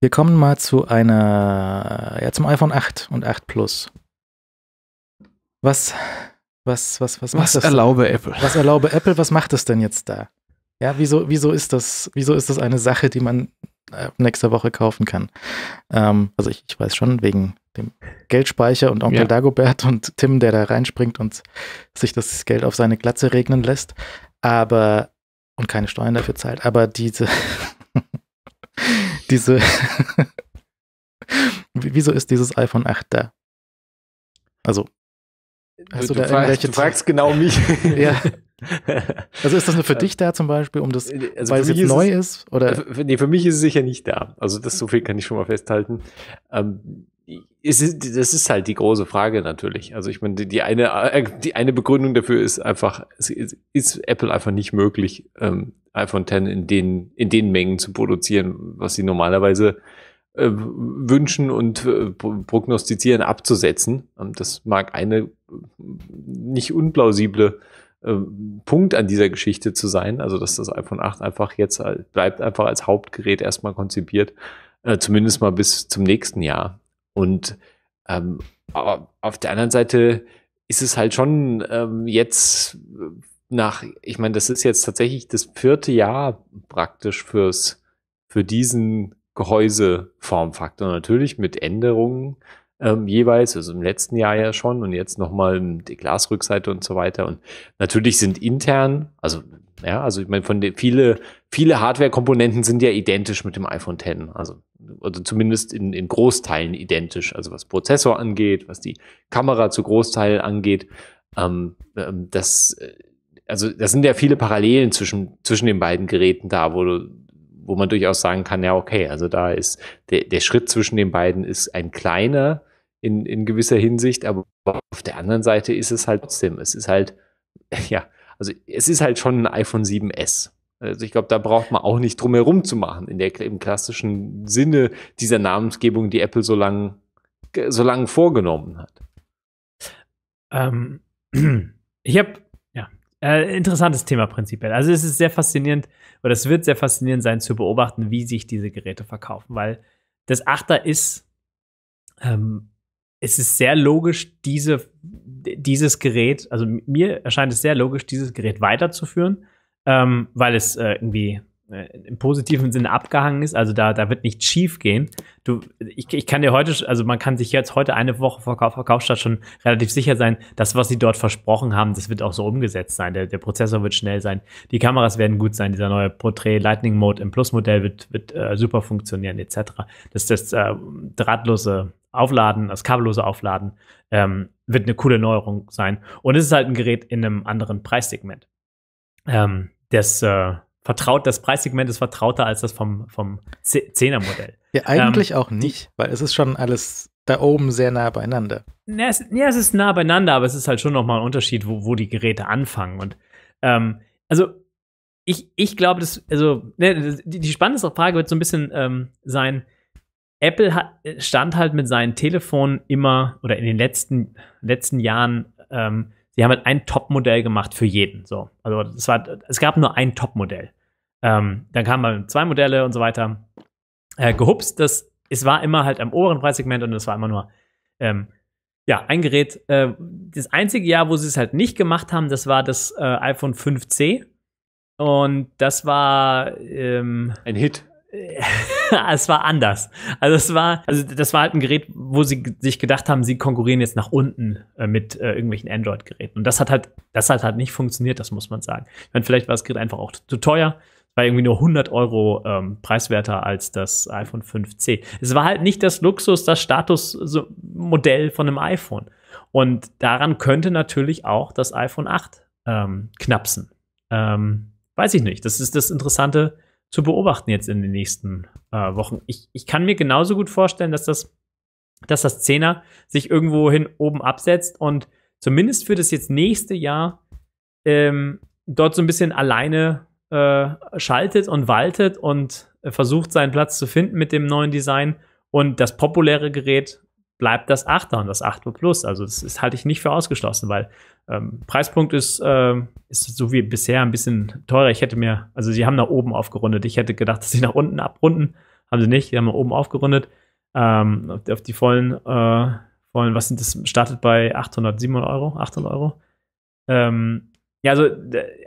Wir kommen mal zu einer, ja, zum iPhone 8 und 8 Plus. Was, was, was, was, was erlaube da? Apple? Was erlaube Apple? Was macht es denn jetzt da? Ja, wieso, wieso ist das, wieso ist das eine Sache, die man äh, nächste Woche kaufen kann? Ähm, also ich, ich weiß schon, wegen dem Geldspeicher und Onkel ja. Dagobert und Tim, der da reinspringt und sich das Geld auf seine Glatze regnen lässt. Aber, und keine Steuern dafür zahlt, aber diese, diese. wieso ist dieses iPhone 8 da? Also, Hast du, du da fragst, irgendwelche du fragst genau mich. ja. Also ist das nur für dich da zum Beispiel, um das, äh, also weil es jetzt ist neu es, ist? Oder? Äh, für, nee, für mich ist es sicher nicht da. Also das so viel kann ich schon mal festhalten. Ähm, ist, das ist halt die große Frage natürlich. Also ich meine, die, die eine, äh, die eine Begründung dafür ist einfach, ist, ist Apple einfach nicht möglich, ähm, iPhone X in den, in den Mengen zu produzieren, was sie normalerweise äh, wünschen und äh, prognostizieren, abzusetzen. Und ähm, das mag eine äh, nicht unplausible äh, Punkt an dieser Geschichte zu sein, also dass das iPhone 8 einfach jetzt äh, bleibt einfach als Hauptgerät erstmal konzipiert, zumindest mal bis zum nächsten Jahr und ähm, auf der anderen Seite ist es halt schon ähm, jetzt äh, nach, ich meine, das ist jetzt tatsächlich das vierte Jahr praktisch fürs, für diesen Gehäuseformfaktor. Natürlich mit Änderungen, ähm, jeweils, also im letzten Jahr ja schon und jetzt nochmal die Glasrückseite und so weiter. Und natürlich sind intern, also ja, also ich meine, von den viele, viele Hardware-Komponenten sind ja identisch mit dem iPhone X. Also, also zumindest in, in Großteilen identisch. Also was Prozessor angeht, was die Kamera zu Großteilen angeht. Ähm, ähm, das, äh, also da sind ja viele Parallelen zwischen, zwischen den beiden Geräten da, wo du, wo man durchaus sagen kann, ja, okay, also da ist der, der Schritt zwischen den beiden ist ein kleiner, in, in gewisser Hinsicht, aber auf der anderen Seite ist es halt trotzdem, es ist halt, ja, also es ist halt schon ein iPhone 7S. Also ich glaube, da braucht man auch nicht drum herum zu machen, in der, im klassischen Sinne dieser Namensgebung, die Apple so lange so lang vorgenommen hat. Ähm, ich habe, ja, äh, interessantes Thema prinzipiell. Also es ist sehr faszinierend, oder es wird sehr faszinierend sein zu beobachten, wie sich diese Geräte verkaufen, weil das Achter ist ähm, es ist sehr logisch, diese, dieses Gerät, also mir erscheint es sehr logisch, dieses Gerät weiterzuführen, ähm, weil es äh, irgendwie äh, im positiven Sinne abgehangen ist. Also da, da wird nichts schief gehen. Du, ich, ich kann dir heute, also man kann sich jetzt heute eine Woche vor Kauf, Kaufstart schon relativ sicher sein, das, was sie dort versprochen haben, das wird auch so umgesetzt sein. Der, der Prozessor wird schnell sein, die Kameras werden gut sein, dieser neue Portrait Lightning Mode im Plus-Modell wird, wird äh, super funktionieren, etc. Das, das äh, drahtlose Aufladen, das kabellose Aufladen ähm, wird eine coole Neuerung sein. Und es ist halt ein Gerät in einem anderen Preissegment. Ähm, das äh, vertraut, das Preissegment ist vertrauter als das vom, vom 10er modell Ja, eigentlich ähm, auch nicht, weil es ist schon alles da oben sehr nah beieinander. Ja, es, ja, es ist nah beieinander, aber es ist halt schon nochmal ein Unterschied, wo, wo die Geräte anfangen. Und ähm, also ich, ich glaube, das, also ne, die, die spannendste Frage wird so ein bisschen ähm, sein, Apple hat, stand halt mit seinen Telefonen immer oder in den letzten, letzten Jahren, ähm, sie haben halt ein Top-Modell gemacht für jeden. So. Also es, war, es gab nur ein Top-Modell. Ähm, dann kamen mal zwei Modelle und so weiter. Äh, gehupst, das, es war immer halt am oberen Preissegment und es war immer nur, ähm, ja, ein Gerät. Äh, das einzige Jahr, wo sie es halt nicht gemacht haben, das war das äh, iPhone 5C. Und das war ähm, ein Hit. es war anders. Also es war, also das war halt ein Gerät, wo sie sich gedacht haben, sie konkurrieren jetzt nach unten äh, mit äh, irgendwelchen Android-Geräten. Und das hat halt, das hat halt nicht funktioniert, das muss man sagen. Ich meine, vielleicht war das Gerät einfach auch zu teuer war irgendwie nur 100 Euro ähm, preiswerter als das iPhone 5C. Es war halt nicht das Luxus, das Statusmodell von einem iPhone. Und daran könnte natürlich auch das iPhone 8 ähm, knapsen. Ähm, weiß ich nicht. Das ist das Interessante zu beobachten jetzt in den nächsten äh, Wochen. Ich, ich kann mir genauso gut vorstellen, dass das, dass das 10er sich irgendwo hin oben absetzt und zumindest für das jetzt nächste Jahr ähm, dort so ein bisschen alleine äh, schaltet und waltet und äh, versucht seinen Platz zu finden mit dem neuen Design. Und das populäre Gerät bleibt das 8er und das 8 Plus. Also das, das, halte ich nicht für ausgeschlossen, weil ähm, Preispunkt ist, äh, ist so wie bisher ein bisschen teurer. Ich hätte mir, also sie haben nach oben aufgerundet. Ich hätte gedacht, dass sie nach unten abrunden. Haben sie nicht, die haben nach oben aufgerundet. Ähm, auf, die, auf, die vollen, äh, vollen, was sind das, startet bei 800, 700 Euro, 800 Euro. Ähm, ja, also,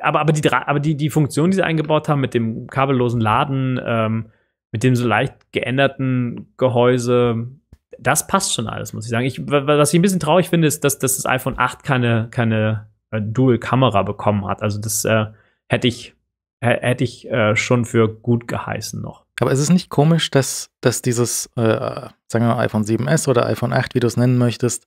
aber, aber, die, aber die, die Funktion, die sie eingebaut haben mit dem kabellosen Laden, ähm, mit dem so leicht geänderten Gehäuse, das passt schon alles, muss ich sagen. Ich, was ich ein bisschen traurig finde, ist, dass, dass das iPhone 8 keine, keine äh, Dual-Kamera bekommen hat. Also, das äh, hätte ich, hätte ich äh, schon für gut geheißen noch. Aber ist es nicht komisch, dass, dass dieses, äh, sagen wir mal, iPhone 7S oder iPhone 8, wie du es nennen möchtest,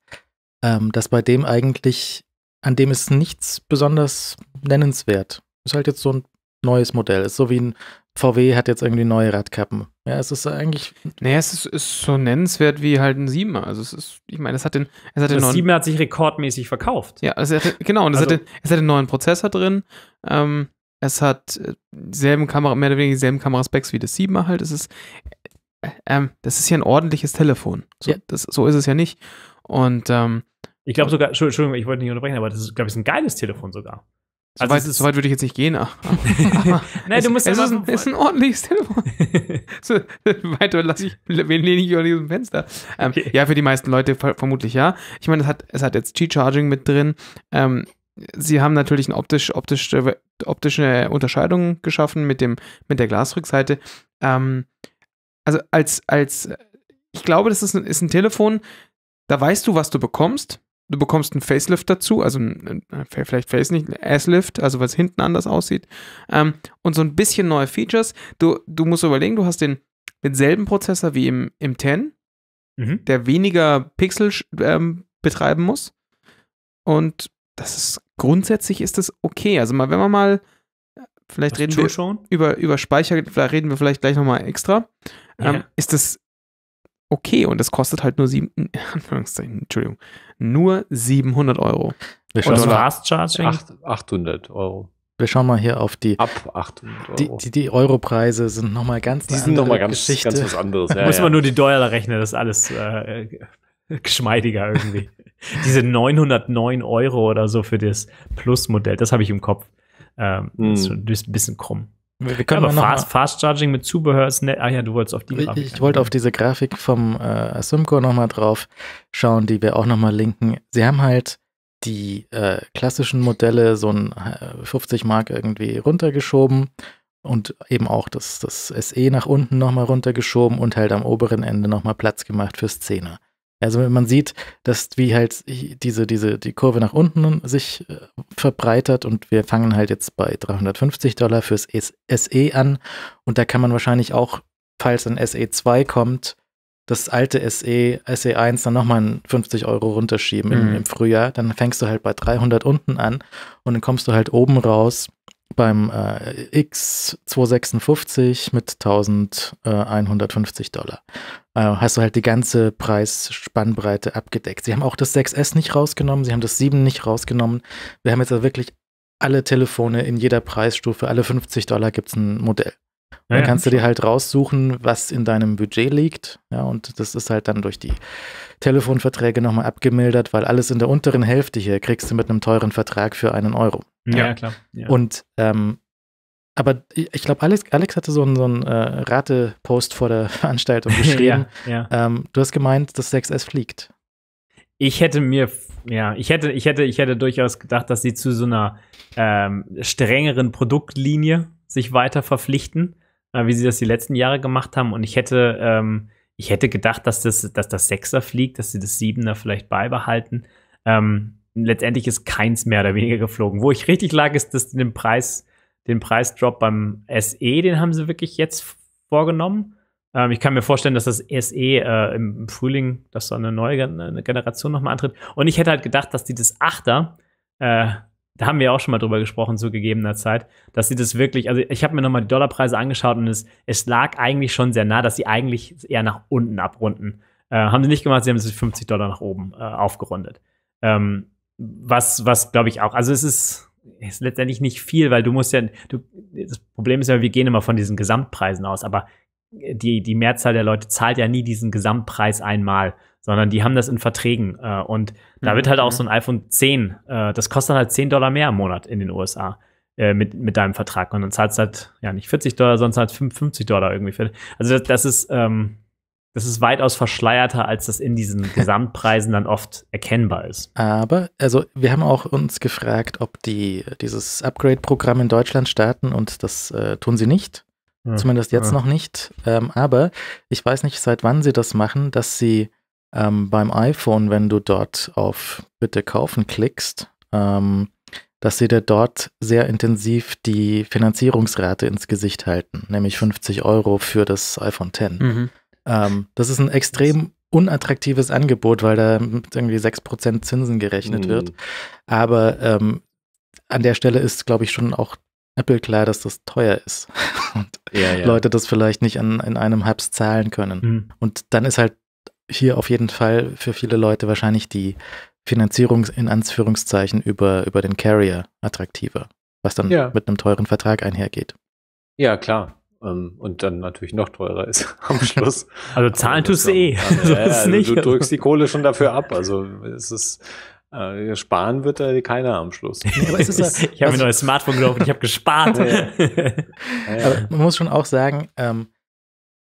ähm, dass bei dem eigentlich an dem ist nichts besonders nennenswert. Ist halt jetzt so ein neues Modell. Ist so wie ein VW hat jetzt irgendwie neue Radkappen. Ja, es ist eigentlich. Naja, es ist, ist so nennenswert wie halt ein Siebener. Also es ist, ich meine, es hat den. Es hat den das neuen, Siebener hat sich rekordmäßig verkauft. Ja, es hat, genau, und es, also, hat den, es hat den neuen Prozessor drin. Ähm, es hat äh, dieselben Kamera, mehr oder weniger dieselben Kameraspecs wie das 7er halt. Es ist, äh, äh, das ist ja ein ordentliches Telefon. So, ja. das, so ist es ja nicht. Und ähm, ich glaube sogar, Entschuldigung, ich wollte nicht unterbrechen, aber das ist, glaube ich, ein geiles Telefon sogar. So also weit, so weit würde ich jetzt nicht gehen. Nein, du musst es ist ein, ist ein ordentliches Telefon. so, weiter lasse ich, wen lehne ich über diesem Fenster? Ähm, okay. Ja, für die meisten Leute vermutlich ja. Ich meine, es hat, es hat jetzt G-Charging mit drin. Ähm, sie haben natürlich eine optisch, optisch, äh, optische Unterscheidung geschaffen mit, dem, mit der Glasrückseite. Ähm, also als, als, ich glaube, das ist ein, ist ein Telefon, da weißt du, was du bekommst du bekommst einen Facelift dazu, also äh, ein, vielleicht Face nicht, Asslift, also was hinten anders aussieht. Ähm, und so ein bisschen neue Features. Du, du musst überlegen, du hast den, denselben Prozessor wie im, im 10, mhm. der weniger Pixel ähm, betreiben muss. Und das ist grundsätzlich ist das okay. Also mal, wenn wir mal äh, vielleicht Was reden wir schon? über über Speicher, da reden wir vielleicht gleich nochmal mal extra. Ja. Ähm, ist das okay und das kostet halt nur sieben, Anführungszeichen, Entschuldigung, nur 700 Euro. Das Fast Charging? 800 Euro. Wir schauen mal hier auf die. Ab 800 Euro. Die, die, die Europreise sind nochmal ganz Die sind nochmal ganz, ganz was anderes. Ja, Muss man nur die Dollar rechnen, das ist alles äh, geschmeidiger irgendwie. Diese 909 Euro oder so für das Plus-Modell, das habe ich im Kopf. Ähm, mm. Ist ein bisschen krumm. Wir, können ja, aber Fast, Fast, Charging mit Zubehör ist nett. Ah ja, du wolltest auf die Grafik. Ich, ich wollte auf diese Grafik vom äh, Simco nochmal drauf schauen, die wir auch nochmal linken. Sie haben halt die äh, klassischen Modelle so ein äh, 50 Mark irgendwie runtergeschoben und eben auch das, das SE nach unten nochmal runtergeschoben und halt am oberen Ende nochmal Platz gemacht für Szene. Also man sieht, dass wie halt diese, diese, die Kurve nach unten sich äh, verbreitert und wir fangen halt jetzt bei 350 Dollar fürs SE an und da kann man wahrscheinlich auch, falls ein SE2 kommt, das alte SE, SE1 dann nochmal 50 Euro runterschieben mhm. im, im Frühjahr. Dann fängst du halt bei 300 unten an und dann kommst du halt oben raus beim äh, X256 mit 1150 Dollar. Äh, hast du halt die ganze Preisspannbreite abgedeckt. Sie haben auch das 6S nicht rausgenommen, sie haben das 7 nicht rausgenommen. Wir haben jetzt also wirklich alle Telefone in jeder Preisstufe, alle 50 Dollar gibt es ein Modell. Ja, dann kannst ja. du dir halt raussuchen, was in deinem Budget liegt. Ja, und das ist halt dann durch die Telefonverträge nochmal abgemildert, weil alles in der unteren Hälfte hier kriegst du mit einem teuren Vertrag für einen Euro. Ja, ja. klar. Und ähm, aber ich glaube, Alex, Alex hatte so einen, so einen äh, Rate-Post vor der Veranstaltung geschrieben. ja, ja. Ähm, du hast gemeint, dass 6S fliegt. Ich hätte mir, ja, ich hätte, ich hätte, ich hätte durchaus gedacht, dass sie zu so einer ähm, strengeren Produktlinie sich weiter verpflichten wie sie das die letzten Jahre gemacht haben. Und ich hätte, ähm, ich hätte gedacht, dass das, dass das Sechser fliegt, dass sie das Siebener vielleicht beibehalten. Ähm, letztendlich ist keins mehr oder weniger geflogen. Wo ich richtig lag, ist, dass den Preis, den Preisdrop beim SE, den haben sie wirklich jetzt vorgenommen. Ähm, ich kann mir vorstellen, dass das SE äh, im Frühling, dass so eine neue eine Generation nochmal antritt. Und ich hätte halt gedacht, dass die das Achter, äh, da haben wir auch schon mal drüber gesprochen zu gegebener Zeit, dass sie das wirklich, also ich habe mir nochmal die Dollarpreise angeschaut und es, es lag eigentlich schon sehr nah, dass sie eigentlich eher nach unten abrunden. Äh, haben sie nicht gemacht, sie haben es 50 Dollar nach oben äh, aufgerundet. Ähm, was, was glaube ich auch, also es ist, ist letztendlich nicht viel, weil du musst ja, du, das Problem ist ja, wir gehen immer von diesen Gesamtpreisen aus, aber die, die Mehrzahl der Leute zahlt ja nie diesen Gesamtpreis einmal, sondern die haben das in Verträgen. Äh, und da mhm, wird halt auch mhm. so ein iPhone 10, äh, das kostet dann halt 10 Dollar mehr im Monat in den USA äh, mit, mit deinem Vertrag. Und dann zahlst du halt, ja, nicht 40 Dollar, sondern halt 55 Dollar irgendwie. Für. Also das, das ist, ähm, das ist weitaus verschleierter, als das in diesen Gesamtpreisen dann oft erkennbar ist. Aber, also wir haben auch uns gefragt, ob die dieses Upgrade-Programm in Deutschland starten und das äh, tun sie nicht. Ja, hm, Zumindest jetzt ja. Hm. noch nicht. Ähm, aber ich weiß nicht, seit wann sie das machen, dass sie ähm, beim iPhone, wenn du dort auf Bitte kaufen klickst, ähm, dass sie dir dort sehr intensiv die Finanzierungsrate ins Gesicht halten, nämlich 50 Euro für das iPhone X. Mhm. Ähm, das ist ein extrem unattraktives Angebot, weil da mit irgendwie 6% Zinsen gerechnet mhm. wird. Aber ähm, an der Stelle ist, glaube ich, schon auch Apple klar, dass das teuer ist und ja, ja. Leute das vielleicht nicht an, in einem Hubs zahlen können. Mhm. Und dann ist halt hier auf jeden Fall für viele Leute wahrscheinlich die Finanzierung in Anführungszeichen über, über den Carrier attraktiver, was dann ja. mit einem teuren Vertrag einhergeht. Ja, klar. Ähm, und dann natürlich noch teurer ist am Schluss. Also zahlen also tust du eh. Also, ja, ja, du, also du drückst die Kohle schon dafür ab. Also es ist äh, sparen wird da keiner am Schluss. Ja, ich habe mir ein neues Smartphone gelaufen, und ich habe gespart. man muss schon auch sagen, ähm,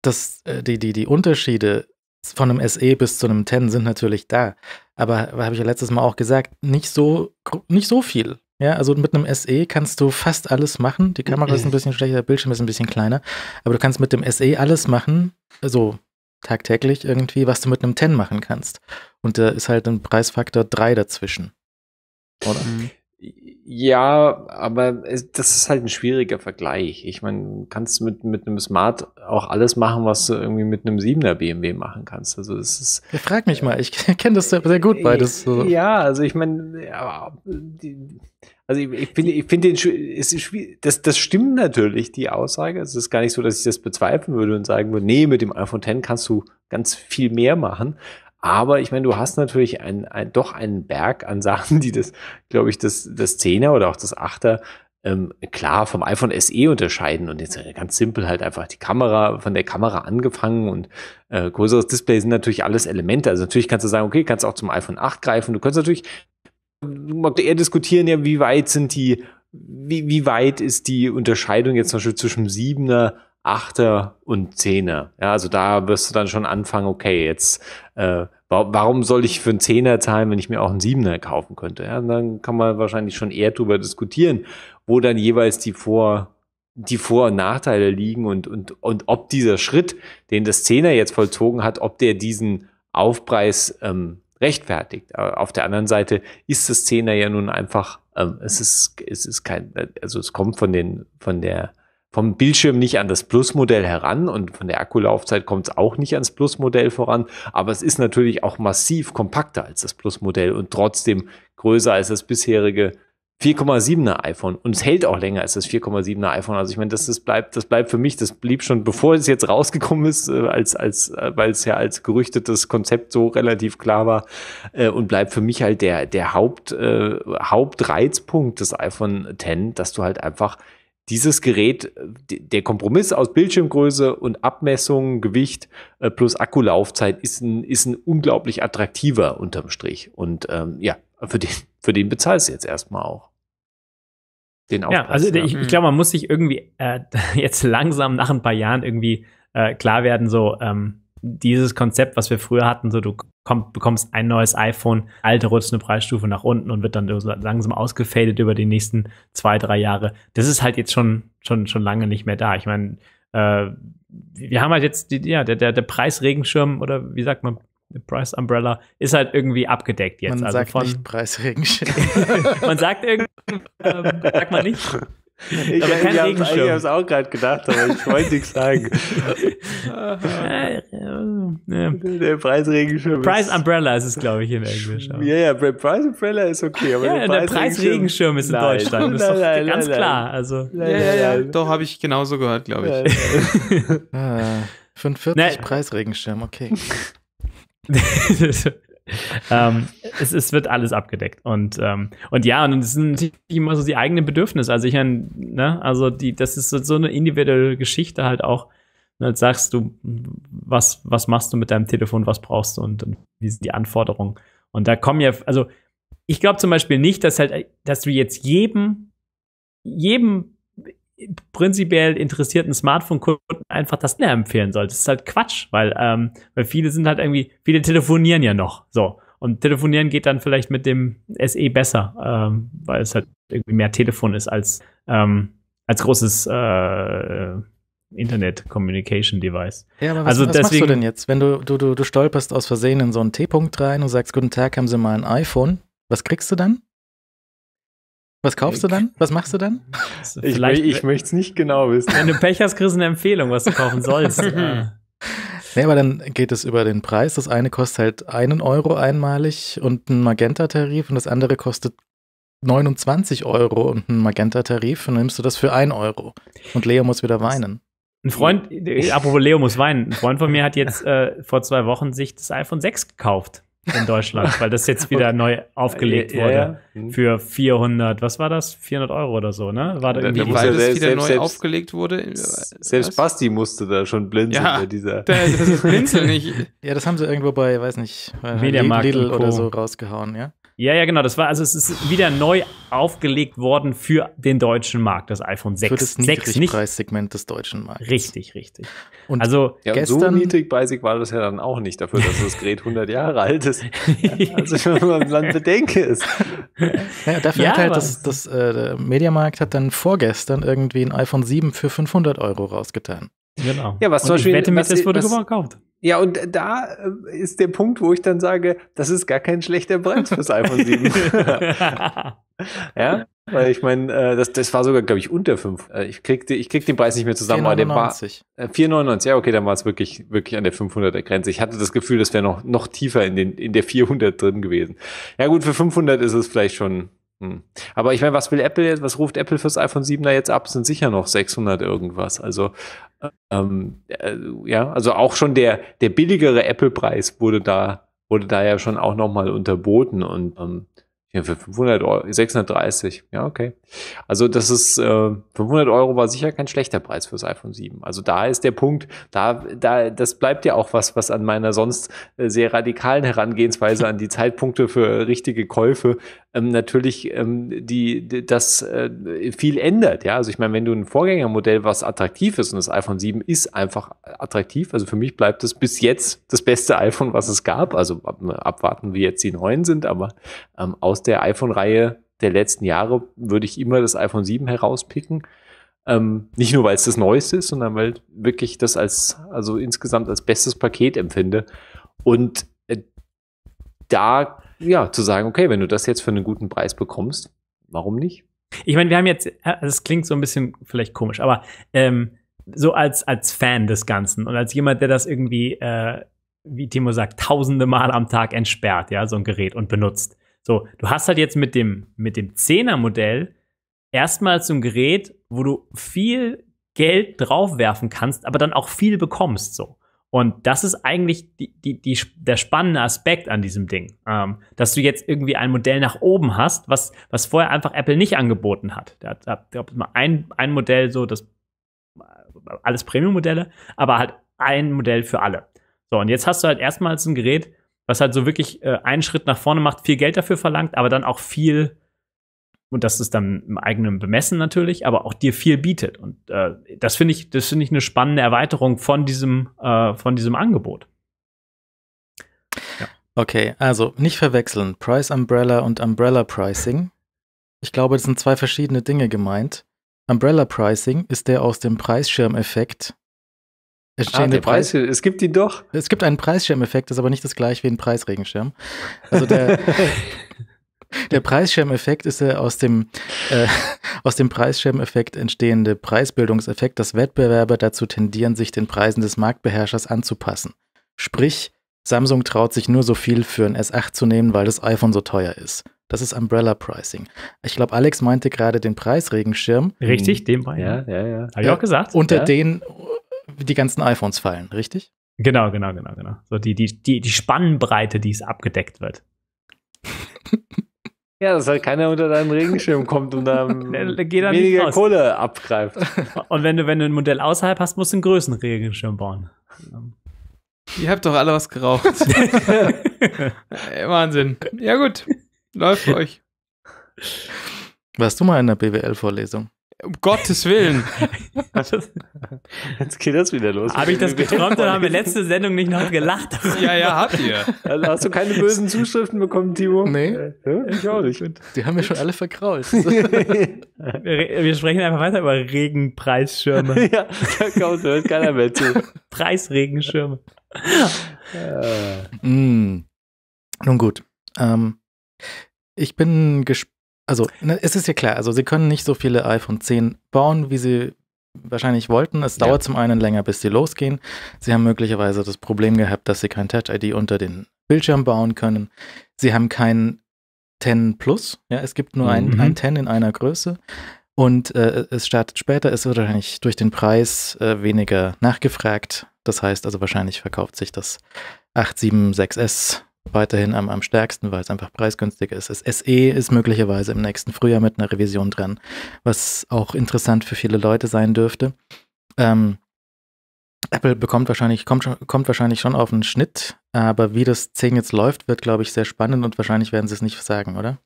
dass äh, die, die, die Unterschiede von einem SE bis zu einem 10 sind natürlich da. Aber habe ich ja letztes Mal auch gesagt, nicht so, nicht so viel. Ja, also mit einem SE kannst du fast alles machen. Die Kamera ist ein mhm. bisschen schlechter, der Bildschirm ist ein bisschen kleiner. Aber du kannst mit dem SE alles machen, also tagtäglich irgendwie, was du mit einem 10 machen kannst. Und da ist halt ein Preisfaktor 3 dazwischen. Oder? Mhm. Ja, aber das ist halt ein schwieriger Vergleich. Ich meine, kannst du mit, mit einem Smart auch alles machen, was du irgendwie mit einem 7er BMW machen kannst. Also es ist. Ja, frag mich mal, ich kenne das sehr, sehr gut beides. So. Ja, also ich meine, ja, also ich, ich finde, ich finde es ist, das, das stimmt natürlich, die Aussage. Es ist gar nicht so, dass ich das bezweifeln würde und sagen würde, nee, mit dem iPhone X kannst du ganz viel mehr machen. Aber ich meine, du hast natürlich ein, ein, doch einen Berg an Sachen, die das, glaube ich, das, das 10er oder auch das 8er ähm, klar vom iPhone SE unterscheiden und jetzt ganz simpel halt einfach die Kamera, von der Kamera angefangen und äh, größeres Display sind natürlich alles Elemente. Also natürlich kannst du sagen, okay, kannst auch zum iPhone 8 greifen. Du kannst natürlich ähm, eher diskutieren, ja, wie weit sind die, wie, wie weit ist die Unterscheidung jetzt zum Beispiel zwischen 7er Achter und Zehner. Ja, also da wirst du dann schon anfangen, okay, jetzt, äh, warum soll ich für einen Zehner zahlen, wenn ich mir auch einen Siebener kaufen könnte? Ja, dann kann man wahrscheinlich schon eher drüber diskutieren, wo dann jeweils die Vor- die Vor- und Nachteile liegen und, und, und ob dieser Schritt, den das Zehner jetzt vollzogen hat, ob der diesen Aufpreis ähm, rechtfertigt. Aber äh, auf der anderen Seite ist das Zehner ja nun einfach, ähm, es ist, es ist kein, äh, also es kommt von den, von der vom Bildschirm nicht an das Plus-Modell heran und von der Akkulaufzeit kommt es auch nicht ans Plus-Modell voran, aber es ist natürlich auch massiv kompakter als das Plus-Modell und trotzdem größer als das bisherige 4,7er iPhone und es hält auch länger als das 4,7er iPhone. Also ich meine, das, das bleibt, das bleibt für mich, das blieb schon, bevor es jetzt rausgekommen ist, äh, als als äh, weil es ja als gerüchtetes Konzept so relativ klar war äh, und bleibt für mich halt der der Haupt äh, Hauptreizpunkt des iPhone X, dass du halt einfach dieses Gerät, äh, der Kompromiss aus Bildschirmgröße und Abmessung, Gewicht äh, plus Akkulaufzeit ist ein, ist ein unglaublich attraktiver unterm Strich. Und ähm, ja, für den, für den bezahlst du jetzt erstmal auch. Den Aufpreis, ja, also ja. ich, ich hm. glaube, man muss sich irgendwie äh, jetzt langsam nach ein paar Jahren irgendwie äh, klar werden, so, ähm, dieses Konzept, was wir früher hatten, so du komm, bekommst ein neues iPhone, alte rutscht eine Preisstufe nach unten und wird dann so langsam ausgefadet über die nächsten zwei, drei Jahre. Das ist halt jetzt schon, schon, schon lange nicht mehr da. Ich meine, äh, wir haben halt jetzt, die, ja, der, der, der Preisregenschirm oder wie sagt man, Price Umbrella ist halt irgendwie abgedeckt jetzt. Man also sagt von, nicht Preisregenschirm. man sagt irgendwie, äh, sagt man nicht. Ich, aber kein ich Regenschirm. ich habe es auch gerade gedacht, aber ich wollte nichts sagen. der Preisregenschirm. Price Umbrella ist es, glaube ich, in Englisch. Ja, ja, Price Umbrella ist okay. Aber ja, der, Preis Preisregenschirm ist in nein. Deutschland. Das ist doch nein, ganz nein, klar. Also, ja, ja, ja. Doch, habe ich genauso gehört, glaube ich. 45 ah, Preisregenschirm, okay. ähm, es, es, wird alles abgedeckt. Und, ähm, und ja, und es sind natürlich immer so die eigenen Bedürfnisse. Also ich ne, also die, das ist so eine individuelle Geschichte halt auch. Und sagst du, was, was machst du mit deinem Telefon, was brauchst du und, und wie sind die Anforderungen. Und da kommen ja, also ich glaube zum Beispiel nicht, dass halt, dass du jetzt jedem, jedem prinzipiell interessierten Smartphone-Kunden einfach das Snap empfehlen sollte. Das ist halt Quatsch, weil, ähm, weil viele sind halt irgendwie, viele telefonieren ja noch so. Und telefonieren geht dann vielleicht mit dem SE besser, ähm, weil es halt irgendwie mehr Telefon ist als, ähm, als großes äh, Internet Communication Device. Ja, aber was, also was deswegen, machst du denn jetzt, wenn du, du, du, du stolperst aus Versehen in so einen T-Punkt rein und sagst, guten Tag, haben Sie mal ein iPhone? Was kriegst du dann? Was kaufst du dann? Was machst du dann? Ich, ich möchte es nicht genau wissen. Wenn du Pech hast, kriegst du eine Empfehlung, was du kaufen sollst. ja. Nee, aber dann geht es über den Preis. Das eine kostet halt einen Euro einmalig und einen Magenta-Tarif und das andere kostet 29 Euro und einen Magenta-Tarif und dann nimmst du das für einen Euro. Und Leo muss wieder weinen. Ein Freund, äh, apropos Leo muss weinen, ein Freund von mir hat jetzt äh, vor zwei Wochen sich das iPhone 6 gekauft in Deutschland, weil das jetzt wieder okay. neu aufgelegt ja, wurde. Ja. Mhm. Für 400, was war das? 400 Euro oder so, ne? War da irgendwie da, weil das selbst, wieder selbst, neu selbst, aufgelegt wurde? Selbst was? Basti musste da schon blinzeln ja, bei dieser. das ist blinzeln nicht. Ja, das haben sie irgendwo bei, weiß nicht, bei Lidl oder so rausgehauen, ja? Ja, ja, genau. Das war, also es ist wieder neu aufgelegt worden für den deutschen Markt, das iPhone 6. Für das 6 nicht. Preissegment des deutschen Marktes. Richtig, richtig. Und also ja, gestern, so niedrigpreisig war das ja dann auch nicht dafür, dass das Gerät 100 Jahre alt ist. also schon mal ein Bedenke ist. Naja, dafür ja, hat halt das, das äh, Mediamarkt hat dann vorgestern irgendwie ein iPhone 7 für 500 Euro rausgetan. Genau. Ja, was und zum Beispiel, ich wette mit, das wurde was, gekauft. Ja, und da äh, ist der Punkt, wo ich dann sage, das ist gar kein schlechter Bremse fürs iPhone 7. ja, weil ich meine, äh, das, das war sogar, glaube ich, unter 5. Äh, ich krieg, ich krieg den Preis nicht mehr zusammen, 499. aber der war äh, 4,99. Ja, okay, dann war es wirklich, wirklich an der 500er Grenze. Ich hatte das Gefühl, das wäre noch, noch tiefer in, den, in der 400 drin gewesen. Ja gut, für 500 ist es vielleicht schon hm. Aber ich meine, was will Apple jetzt, was ruft Apple fürs iPhone 7er jetzt ab? Sind sicher noch 600 irgendwas. Also, ähm, äh, ja, also auch schon der, der billigere Apple-Preis wurde da, wurde da ja schon auch nochmal unterboten und ähm, ja, für 500 Euro, 630, ja, okay. Also das ist, äh, 500 Euro war sicher kein schlechter Preis fürs iPhone 7. Also da ist der Punkt, da, da, das bleibt ja auch was, was an meiner sonst äh, sehr radikalen Herangehensweise an die Zeitpunkte für richtige Käufe ähm, natürlich ähm, die, die, das äh, viel ändert, ja. Also ich meine, wenn du ein Vorgängermodell, was attraktiv ist, und das iPhone 7 ist einfach attraktiv, also für mich bleibt es bis jetzt das beste iPhone, was es gab. Also abwarten, wie jetzt die neuen sind, aber ähm, aus der iPhone-Reihe der letzten Jahre würde ich immer das iPhone 7 herauspicken. Ähm, nicht nur, weil es das Neueste ist, sondern weil wirklich das als, also insgesamt als bestes Paket empfinde. Und äh, da, ja, zu sagen, okay, wenn du das jetzt für einen guten Preis bekommst, warum nicht? Ich meine, wir haben jetzt, äh, das klingt so ein bisschen vielleicht komisch, aber ähm, so als, als Fan des Ganzen und als jemand, der das irgendwie, äh, wie Timo sagt, tausende Mal am Tag entsperrt, ja, so ein Gerät und benutzt so, du hast halt jetzt mit dem, mit dem 10er-Modell erstmal zum Gerät, wo du viel Geld draufwerfen kannst, aber dann auch viel bekommst. So. Und das ist eigentlich die, die, die, der spannende Aspekt an diesem Ding, ähm, dass du jetzt irgendwie ein Modell nach oben hast, was, was vorher einfach Apple nicht angeboten hat. Da gab ich, mal ein, ein Modell, so das alles Premium-Modelle, aber halt ein Modell für alle. So, und jetzt hast du halt erstmals ein Gerät, was halt so wirklich äh, einen Schritt nach vorne macht, viel Geld dafür verlangt, aber dann auch viel, und das ist dann im eigenen Bemessen natürlich, aber auch dir viel bietet. Und äh, das finde ich, das finde ich eine spannende Erweiterung von diesem, äh, von diesem Angebot. Ja. Okay, also nicht verwechseln. Price Umbrella und Umbrella Pricing. Ich glaube, das sind zwei verschiedene Dinge gemeint. Umbrella Pricing ist der aus dem Preisschirmeffekt Ah, der Preis, Preis, es gibt die doch. Es gibt einen Preisschirmeffekt, ist aber nicht das gleiche wie ein Preisregenschirm. Also der, der Preisschirmeffekt ist der aus dem, äh, dem Preisschirmeffekt entstehende Preisbildungseffekt, dass Wettbewerber dazu tendieren, sich den Preisen des Marktbeherrschers anzupassen. Sprich, Samsung traut sich nur so viel für ein S8 zu nehmen, weil das iPhone so teuer ist. Das ist Umbrella Pricing. Ich glaube, Alex meinte gerade den Preisregenschirm. Richtig, hm. den bei. Ja, ja, ja. Habe ich auch gesagt. Unter ja. den, die ganzen iPhones fallen, richtig? Genau, genau, genau, genau. So die, die, die, die Spannbreite, die es abgedeckt wird. Ja, dass halt keiner unter deinen Regenschirm kommt und dann weniger Kohle abgreift. Und wenn du, wenn du ein Modell außerhalb hast, musst du einen größeren Regenschirm bauen. Ihr habt doch alle was geraucht. Ey, Wahnsinn. Ja gut, läuft für euch. Warst du mal in der BWL-Vorlesung? Um Gottes Willen. Jetzt geht das wieder los. Habe ich das geträumt oder haben wir letzte Sendung nicht noch gelacht? ja, ja, habt ihr. Also hast du keine bösen Zuschriften bekommen, Timo? Nee. Äh, ich auch nicht. Die haben wir schon alle verkraut. wir, wir sprechen einfach weiter über Regenpreisschirme. ja, da kommt, hört keiner mehr zu. Preisregenschirme. Äh. Mm. Nun gut. Ähm, ich bin gespannt also, ne, es ist ja klar, also sie können nicht so viele iPhone 10 bauen, wie sie wahrscheinlich wollten. Es dauert ja. zum einen länger, bis sie losgehen. Sie haben möglicherweise das Problem gehabt, dass sie kein Touch-ID unter den Bildschirm bauen können. Sie haben kein 10 Plus. Ja, es gibt nur ein, mhm. ein 10 in einer Größe. Und äh, es startet später, es wird wahrscheinlich durch den Preis äh, weniger nachgefragt. Das heißt also, wahrscheinlich verkauft sich das 876S weiterhin am, am stärksten, weil es einfach preisgünstiger ist. Das SE ist möglicherweise im nächsten Frühjahr mit einer Revision dran, was auch interessant für viele Leute sein dürfte. Ähm, Apple bekommt wahrscheinlich, kommt, kommt wahrscheinlich schon auf einen Schnitt, aber wie das 10 jetzt läuft, wird, glaube ich, sehr spannend und wahrscheinlich werden sie es nicht sagen, oder?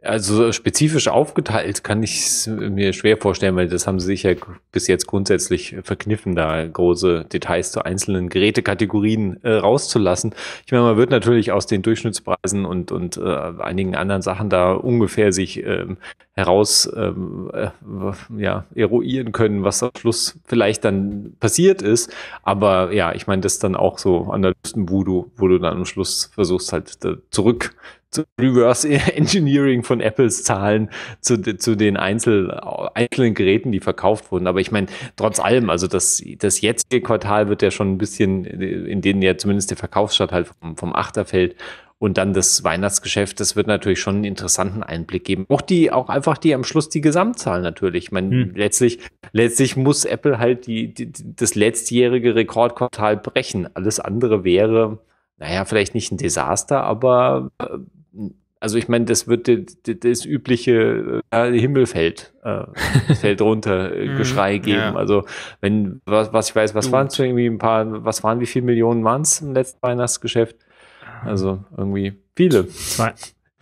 Also äh, spezifisch aufgeteilt kann ich mir schwer vorstellen, weil das haben sie sich ja bis jetzt grundsätzlich verkniffen, da große Details zu einzelnen Gerätekategorien äh, rauszulassen. Ich meine, man wird natürlich aus den Durchschnittspreisen und, und äh, einigen anderen Sachen da ungefähr sich ähm, heraus ähm, äh, ja, eruieren können, was am Schluss vielleicht dann passiert ist. Aber ja, ich meine, das ist dann auch so an der Analysten-Voodoo, wo du dann am Schluss versuchst halt äh, zurück zu Reverse Engineering von Apples Zahlen zu, zu den Einzel, einzelnen Geräten, die verkauft wurden. Aber ich meine, trotz allem, also das, das jetzige Quartal wird ja schon ein bisschen, in denen ja zumindest der Verkaufsstart halt vom, vom Achter fällt und dann das Weihnachtsgeschäft, das wird natürlich schon einen interessanten Einblick geben. Auch die, auch einfach die am Schluss die Gesamtzahl natürlich. Ich meine, hm. letztlich, letztlich muss Apple halt die, die, das letztjährige Rekordquartal brechen. Alles andere wäre, naja, vielleicht nicht ein Desaster, aber äh, also ich meine, das wird das übliche äh, Himmelfeld äh, fällt runter äh, mhm. Geschrei geben. Ja. Also wenn was, was ich weiß, was waren es irgendwie ein paar, was waren wie viele Millionen waren es im letzten Weihnachtsgeschäft? Also irgendwie viele. Zwei,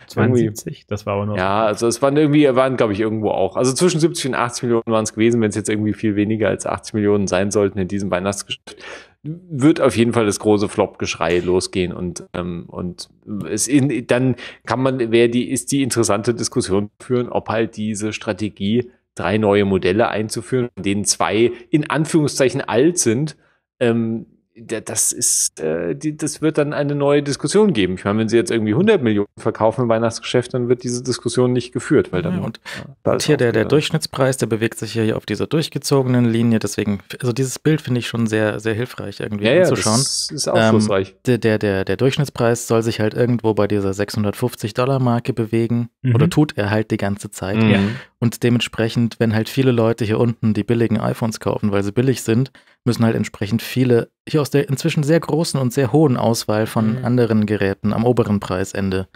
72? Das war aber noch. Ja, also es waren irgendwie, waren glaube ich irgendwo auch. Also zwischen 70 und 80 Millionen waren es gewesen, wenn es jetzt irgendwie viel weniger als 80 Millionen sein sollten in diesem Weihnachtsgeschäft. Wird auf jeden Fall das große Flop-Geschrei losgehen und, ähm, und es in, dann kann man, wer die, ist die interessante Diskussion führen, ob halt diese Strategie, drei neue Modelle einzuführen, von denen zwei in Anführungszeichen alt sind, ähm, das ist, äh, die, das wird dann eine neue Diskussion geben. Ich meine, wenn sie jetzt irgendwie 100 Millionen verkaufen im Weihnachtsgeschäft, dann wird diese Diskussion nicht geführt, weil dann. Ja, und, ja, und hier der, der Durchschnittspreis, der bewegt sich hier auf dieser durchgezogenen Linie. Deswegen, also dieses Bild finde ich schon sehr, sehr hilfreich irgendwie ja, anzuschauen. Ja, das ist aufschlussreich. Ähm, der, der, der Durchschnittspreis soll sich halt irgendwo bei dieser 650 Dollar Marke bewegen mhm. oder tut er halt die ganze Zeit. Mhm. Und dementsprechend, wenn halt viele Leute hier unten die billigen iPhones kaufen, weil sie billig sind, müssen halt entsprechend viele, hier aus der inzwischen sehr großen und sehr hohen Auswahl von mhm. anderen Geräten am oberen Preisende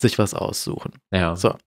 sich was aussuchen. Ja. So,